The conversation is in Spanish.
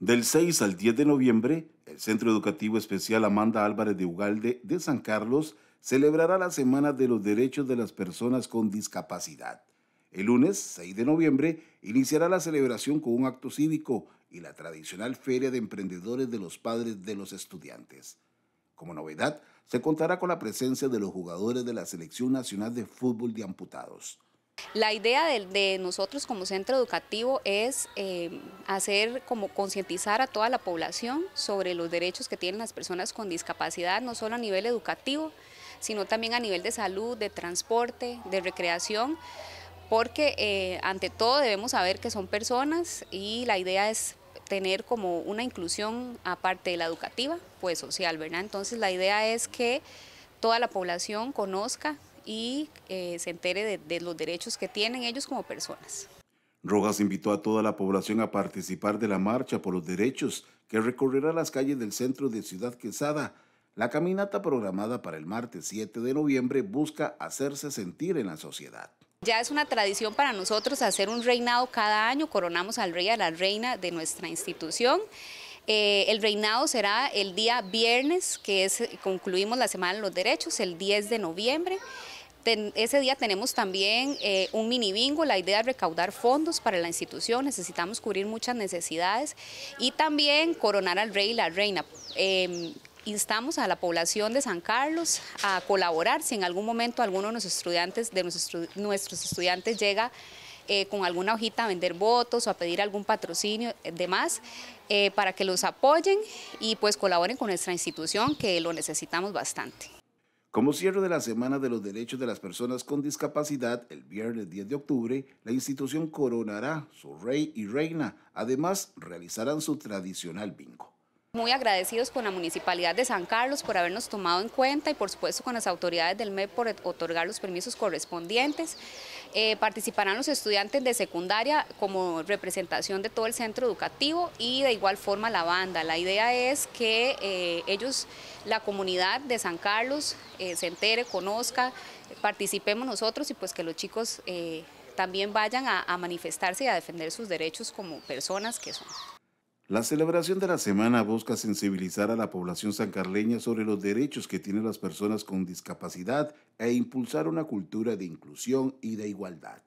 Del 6 al 10 de noviembre, el Centro Educativo Especial Amanda Álvarez de Ugalde de San Carlos celebrará la Semana de los Derechos de las Personas con Discapacidad. El lunes 6 de noviembre iniciará la celebración con un acto cívico y la tradicional Feria de Emprendedores de los Padres de los Estudiantes. Como novedad, se contará con la presencia de los jugadores de la Selección Nacional de Fútbol de Amputados. La idea de, nosotros como centro educativo es eh, hacer como concientizar a toda la población sobre los derechos que tienen las personas con discapacidad, no solo a nivel educativo, sino también a nivel de salud, de transporte, de recreación, porque eh, ante todo debemos saber que son personas y la idea es tener como una inclusión aparte de la educativa, pues social, ¿verdad? Entonces la idea es que toda la población conozca y eh, se entere de, los derechos que tienen ellos como personas. Rojas invitó a toda la población a participar de la Marcha por los Derechos, que recorrerá las calles del centro de Ciudad Quesada. La caminata programada para el martes 7 de noviembre busca hacerse sentir en la sociedad. Ya es una tradición para nosotros hacer un reinado cada año, coronamos al rey a la reina de nuestra institución. Eh, el reinado será el día viernes, que es, concluimos la Semana de los Derechos, el 10 de noviembre ese día tenemos también eh, un mini bingo, la idea es recaudar fondos para la institución, necesitamos cubrir muchas necesidades y también coronar al rey y la reina. Em, instamos a la población de San Carlos a colaborar si en algún momento alguno de nuestros estudiantes, de nuestros, estudiantes llega eh, con alguna hojita a vender votos o a pedir algún patrocinio, eh, demás, para que los apoyen y pues colaboren con nuestra institución que lo necesitamos bastante. Como cierre de la Semana de los Derechos de las Personas con Discapacidad, el viernes 10 de octubre, la institución coronará su rey y reina. Además, realizarán su tradicional bingo. Muy agradecidos con la Municipalidad de San Carlos por habernos tomado en cuenta y por supuesto con las autoridades del MEP por otorgar los permisos correspondientes. Eh, participarán los estudiantes de secundaria como representación de todo el centro educativo y de igual forma la banda. La idea es que eh, ellos, la comunidad de San Carlos, eh, se entere, conozca, participemos nosotros y pues que los chicos también vayan a manifestarse y a defender sus derechos como personas que son. La celebración de la semana busca sensibilizar a la población sancarleña sobre los derechos que tienen las personas con discapacidad e impulsar una cultura de inclusión y de igualdad.